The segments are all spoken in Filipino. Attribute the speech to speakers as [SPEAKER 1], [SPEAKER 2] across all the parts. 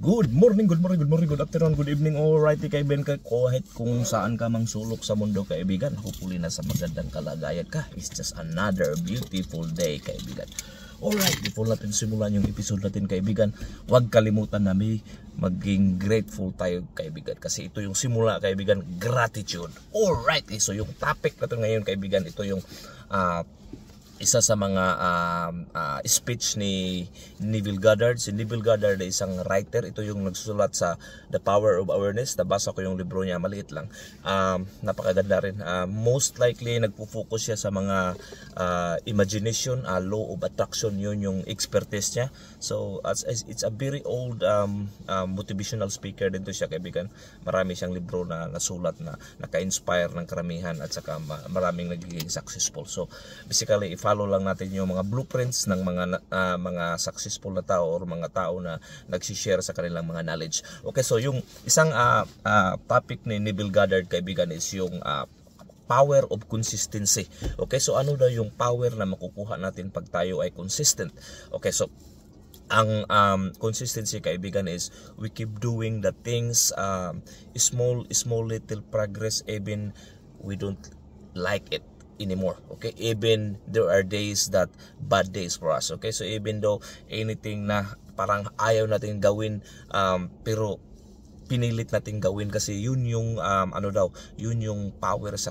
[SPEAKER 1] Good morning, good morning, good morning, good afternoon, good evening, alrighty kaibigan ka kahit kung saan ka mang sulok sa mundo kaibigan, hopefully nasa magandang kalagayan ka, it's just another beautiful day kaibigan. Alright, before natin simulan yung episode natin kaibigan, huwag kalimutan na may maging grateful tayo kaibigan kasi ito yung simula kaibigan, gratitude. Alright, so yung topic natin ngayon kaibigan, ito yung uh, isa sa mga um, uh, speech ni Neville Goddard. Si Neville Goddard ay isang writer. Ito yung nagsusulat sa The Power of Awareness. Nabasa ko yung libro niya, maliit lang. Um, napakaganda rin. Uh, most likely, nagpo-focus siya sa mga uh, imagination, uh, law of attraction. Yun yung expertise niya. So, as, as it's a very old um, uh, motivational speaker din to siya, kaibigan. Marami siyang libro na nasulat na naka-inspire ng karamihan at saka maraming nagiging successful. So, basically, if follow lang natin yung mga blueprints ng mga uh, mga successful na tao or mga tao na nagsi-share sa kanilang mga knowledge. Okay, so yung isang uh, uh, topic ni Neville Goddard kaibigan is yung uh, power of consistency. Okay, so ano daw yung power na makukuha natin pag tayo ay consistent? Okay, so ang um, consistency kaibigan is we keep doing the things um, small small little progress even we don't like it anymore okay even there are days that bad days for us okay so even though anything na parang ayaw natin gawin um, pero pinilit natin gawin kasi yun yung um, ano daw yun yung power sa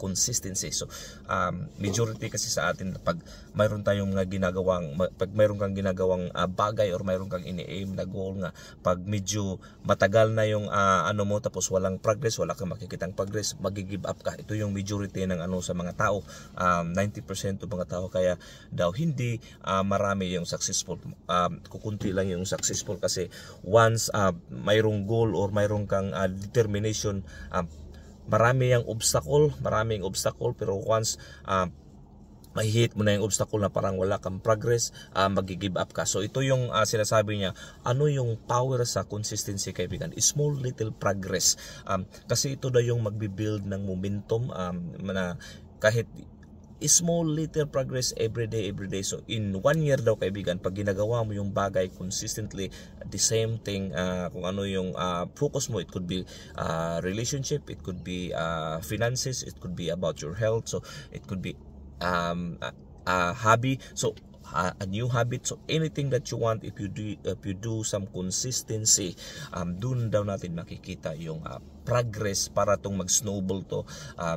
[SPEAKER 1] consistency so um, majority kasi sa atin pag mayroon tayong nga ginagawang pag mayroon kang ginagawang uh, bagay or mayroon kang ini-aim na goal nga pag medyo matagal na yung uh, ano mo tapos walang progress wala kang makikitang progress magigive up ka ito yung majority ng ano sa mga tao um, 90% ng mga tao kaya daw hindi uh, marami yung successful um, kukunti lang yung successful kasi once uh, mayroong goal or mayroon kang uh, determination uh, marami ang obstacle maraming obstacle pero once uh, mahihit mo na yung obstacle na parang wala kang progress, uh, mag-give up ka. So ito yung uh, sinasabi niya, ano yung power sa consistency kaibigan? Small little progress. Um, kasi ito na yung magbi-build ng momentum um, na kahit small little progress every day every day so in one year daw kaibigan pag ginagawa mo yung bagay consistently the same thing uh, kung ano yung uh, focus mo it could be uh, relationship it could be uh, finances it could be about your health so it could be um, a, a hobby so uh, a new habit so anything that you want if you do if you do some consistency um, doon daw natin makikita yung uh, progress para tong mag snowball to uh,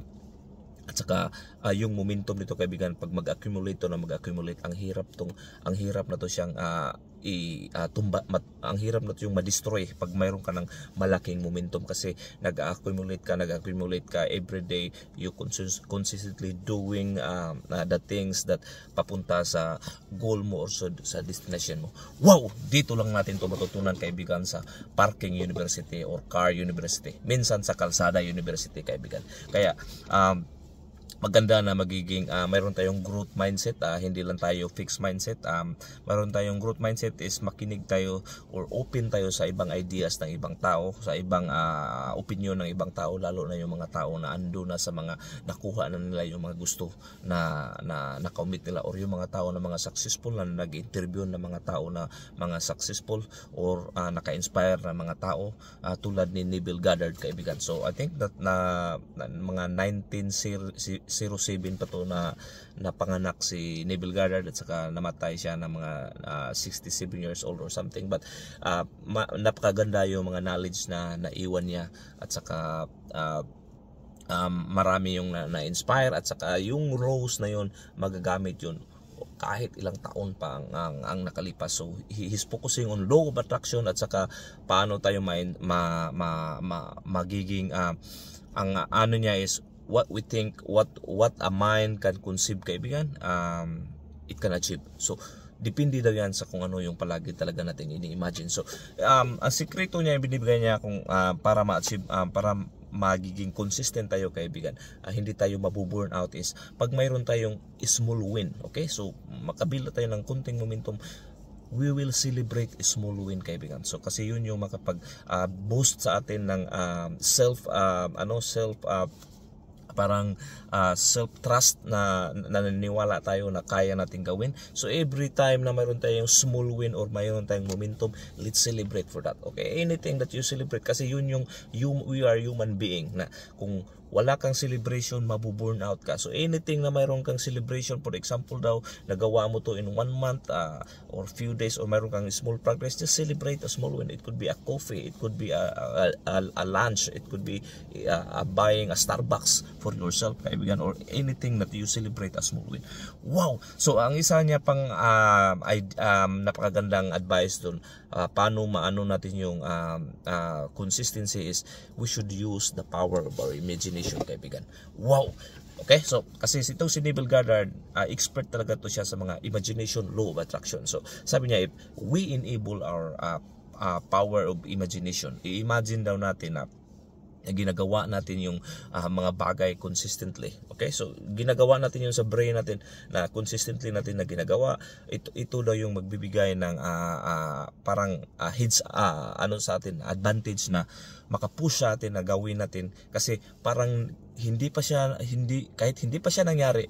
[SPEAKER 1] at saka uh, yung momentum nito kaibigan pag mag-accumulate to na mag-accumulate ang hirap tong ang hirap na to siyang uh, i uh, tumba mat, ang hirap na to yung ma-destroy pag mayroon ka ng malaking momentum kasi nag-accumulate ka nag-accumulate ka every day you cons consistently doing uh, uh, the things that papunta sa goal mo or sa, sa destination mo wow dito lang natin to matutunan kaibigan sa parking university or car university minsan sa kalsada university kaibigan kaya um, maganda na magiging uh, mayroon tayong growth mindset uh, hindi lang tayo fixed mindset um, mayroon tayong growth mindset is makinig tayo or open tayo sa ibang ideas ng ibang tao sa ibang uh, opinion ng ibang tao lalo na yung mga tao na ando na sa mga nakuha na nila yung mga gusto na na nakamit nila or yung mga tao na mga successful na nag-interview ng na mga tao na mga successful or uh, naka-inspire na mga tao uh, tulad ni Neville Goddard kaibigan so I think that na, na mga 19 series 07 pa to na napanganak si Neville Goddard at saka namatay siya ng mga uh, ah, 67 years old or something but uh, ma- napakaganda yung mga knowledge na naiwan niya at saka uh, um, marami yung na- na-inspire at saka yung rose na yun magagamit yun kahit ilang taon pa ang, ang, ang nakalipas. So, he's focusing on law of attraction at saka paano tayo ma, ma, ma, ma, magiging uh, ang ano niya is what we think what what a mind can conceive kaibigan um, it can achieve so depende daw yan sa kung ano yung palagi talaga natin ini-imagine so um, ang sikreto niya binibigay niya kung uh, para ma-achieve um, para magiging consistent tayo kaibigan uh, hindi tayo mabuburn out is pag mayroon tayong small win okay so makabila tayo ng kunting momentum we will celebrate a small win kaibigan so kasi yun yung makapag uh, boost sa atin ng uh, self uh, ano self uh, parang uh, self-trust na naniniwala tayo na kaya natin gawin. So every time na mayroon tayong small win or mayroon tayong momentum, let's celebrate for that. Okay? Anything that you celebrate kasi yun yung you, we are human being na kung wala kang celebration, mabuburn out ka. So anything na mayroon kang celebration, for example daw, nagawa mo to in one month uh, or few days or mayroon kang small progress, just celebrate a small win. It could be a coffee, it could be a, a, a, lunch, it could be a, ah, a buying a Starbucks for yourself, kaibigan, or anything that you celebrate a small win. Wow! So ang isa niya pang um, uh, um, napakagandang advice doon, uh, paano maano natin yung um, uh, consistency is we should use the power of our imagination kaibigan. Wow! Okay, so kasi itong si Neville Goddard, uh, expert talaga to siya sa mga imagination law of attraction. So sabi niya, if we enable our uh, uh, power of imagination, i-imagine daw natin na uh, ginagawa natin yung uh, mga bagay consistently. Okay? So, ginagawa natin yung sa brain natin na consistently natin na ginagawa. Ito, ito daw yung magbibigay ng uh, uh, parang uh, heads, uh, ano sa atin, advantage na makapush sa atin na gawin natin. Kasi parang hindi pa siya hindi kahit hindi pa siya nangyari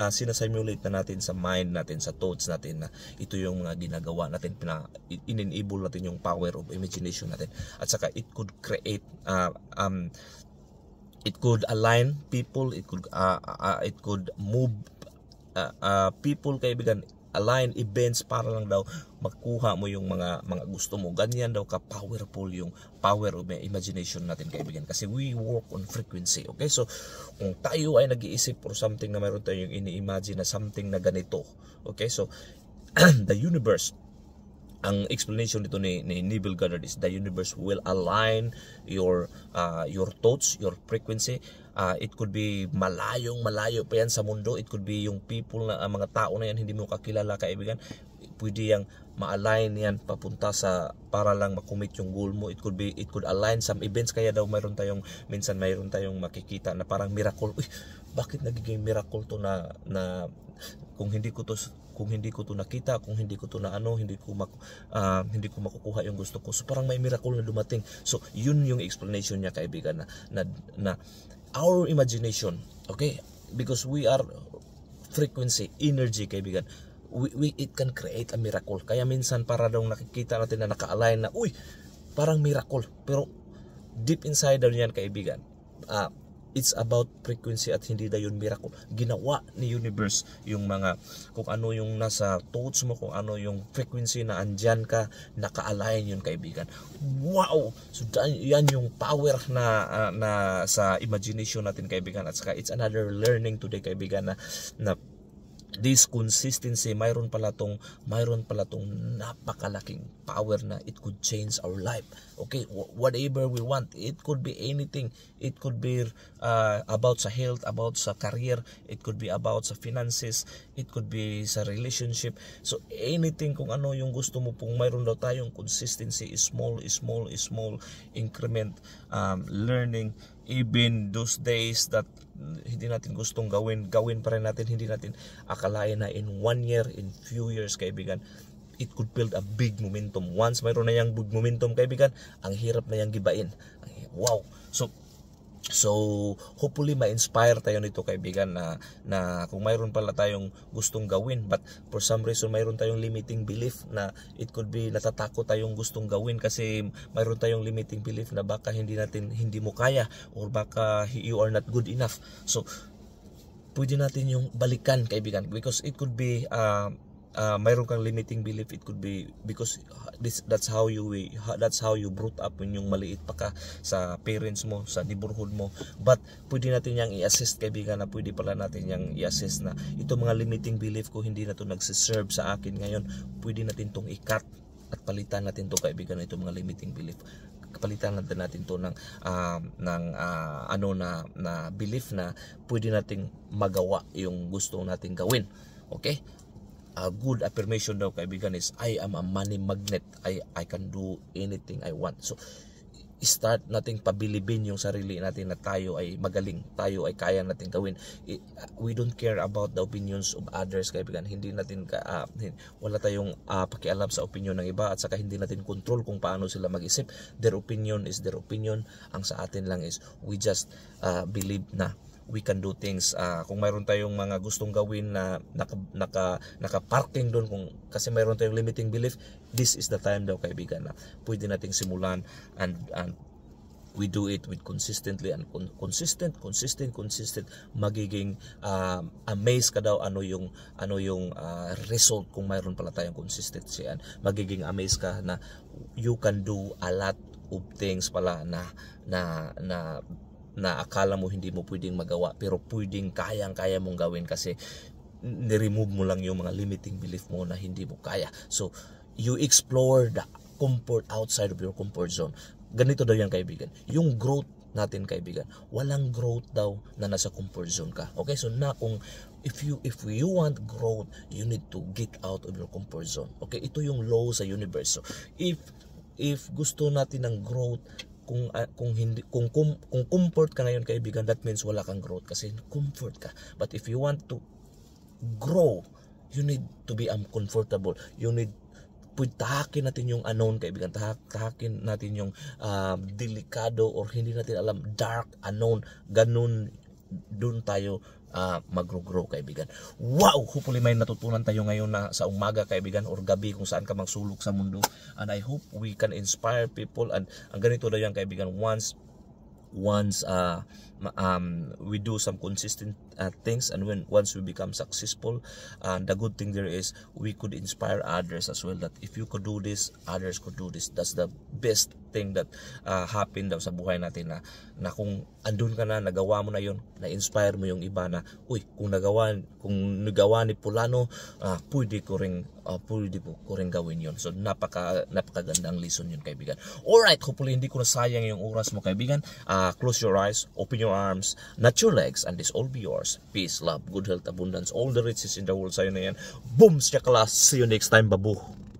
[SPEAKER 1] uh, sinasimulate na natin sa mind natin sa thoughts natin na ito yung mga ginagawa natin pina inenable natin yung power of imagination natin at saka it could create uh, um it could align people it could uh, uh, it could move uh, uh, people kaibigan align events para lang daw makuha mo yung mga mga gusto mo. Ganyan daw ka powerful yung power of imagination natin kaibigan kasi we work on frequency. Okay? So kung tayo ay nag-iisip for something na mayroon tayong ini-imagine na something na ganito. Okay? So the universe ang explanation nito ni, ni Neville Goddard is the universe will align your uh, your thoughts, your frequency. Uh, it could be malayong malayo pa yan sa mundo. It could be yung people na uh, mga tao na yan hindi mo kakilala kaibigan. Pwede yang ma-align yan papunta sa para lang makumit yung goal mo. It could be it could align some events kaya daw mayroon tayong minsan mayroon tayong makikita na parang miracle. Uy, bakit nagiging miracle to na na kung hindi ko to kung hindi ko to nakita, kung hindi ko to na ano, hindi ko mak, uh, hindi ko makukuha yung gusto ko. So parang may miracle na dumating. So yun yung explanation niya kaibigan na na, na our imagination, okay? Because we are frequency, energy kaibigan. We, we it can create a miracle. Kaya minsan para daw nakikita natin na naka-align na, uy, parang miracle. Pero deep inside daw niyan kaibigan. Uh, It's about frequency at hindi na yun miracle. Ginawa ni universe yung mga kung ano yung nasa thoughts mo, kung ano yung frequency na andyan ka, naka-align yun kaibigan. Wow! So yan yung power na, uh, na sa imagination natin kaibigan at saka it's another learning today kaibigan na, na this consistency mayroon pala tong mayroon pala tong napakalaking power na it could change our life okay whatever we want it could be anything it could be uh, about sa health about sa career it could be about sa finances it could be sa relationship so anything kung ano yung gusto mo pong mayroon daw tayong consistency small small small increment um, learning even those days that hindi natin gustong gawin, gawin pa rin natin, hindi natin akalain na in one year, in few years, kaibigan, it could build a big momentum. Once mayroon na yung big momentum, kaibigan, ang hirap na yung gibain. Wow! So, So, hopefully ma-inspire tayo nito kaibigan na na kung mayroon pala tayong gustong gawin but for some reason mayroon tayong limiting belief na it could be natatakot tayong gustong gawin kasi mayroon tayong limiting belief na baka hindi natin hindi mo kaya or baka you are not good enough. So, pwede natin yung balikan kaibigan because it could be uh, uh, mayroon kang limiting belief it could be because ah, this that's how you that's how you brought up when yung maliit pa ka sa parents mo sa neighborhood mo but pwede natin yang i-assist kaibigan na pwede pala natin yang i-assist na ito mga limiting belief ko hindi na to nagse-serve sa akin ngayon pwede natin tong i-cut at palitan natin to kaibigan na ito mga limiting belief palitan natin natin to ng uh, ng uh, ano na na belief na pwede nating magawa yung gusto nating gawin okay a good affirmation daw kaibigan is I am a money magnet. I I can do anything I want. So start nating pabilibin yung sarili natin na tayo ay magaling, tayo ay kaya natin gawin. We don't care about the opinions of others kaibigan. Hindi natin uh, wala tayong uh, pakialam sa opinion ng iba at saka hindi natin control kung paano sila mag-isip. Their opinion is their opinion. Ang sa atin lang is we just uh, believe na we can do things. Uh, kung mayroon tayong mga gustong gawin na naka, naka, naka-parking doon, kung, kasi mayroon tayong limiting belief, this is the time daw kaibigan na pwede nating simulan and, and we do it with consistently and con- consistent consistent consistent magiging uh, amazed ka daw ano yung ano yung uh, result kung mayroon pala tayong consistency and magiging amazed ka na you can do a lot of things pala na na na na akala mo hindi mo pwedeng magawa pero pwedeng kayang-kaya mong gawin kasi niremove mo lang yung mga limiting belief mo na hindi mo kaya. So, you explore the comfort outside of your comfort zone. Ganito daw yan kaibigan. Yung growth natin kaibigan, walang growth daw na nasa comfort zone ka. Okay, so na kung if you if you want growth, you need to get out of your comfort zone. Okay, ito yung law sa universe. So, if if gusto natin ng growth, kung uh, kung hindi kung, kung kung comfort ka ngayon kaibigan that means wala kang growth kasi comfort ka but if you want to grow you need to be uncomfortable um, you need tahakin natin yung unknown kaibigan Tahak, tahakin natin yung uh, delikado or hindi natin alam dark unknown ganun doon tayo uh, ah, magro-grow kaibigan. Wow! Hopefully may natutunan tayo ngayon na sa umaga kaibigan or gabi kung saan ka magsulok sa mundo. And I hope we can inspire people and ang ganito daw yan kaibigan once once uh, um, we do some consistent uh, things and when once we become successful and uh, the good thing there is we could inspire others as well that if you could do this others could do this that's the best thing that uh, happened daw sa buhay natin na, na kung andun ka na, nagawa mo na yun, na-inspire mo yung iba na, uy, kung nagawa, kung nagawa ni Pulano, uh, pwede ko rin, uh, ah, pwede ko rin gawin yon So, napaka, napakaganda ang lesson yun, kaibigan. Alright, hopefully hindi ko na sayang yung oras mo, kaibigan. Uh, close your eyes, open your arms, not your legs, and this all be yours. Peace, love, good health, abundance, all the riches in the world sa'yo na yan. Boom, siya class. See you next time, babu.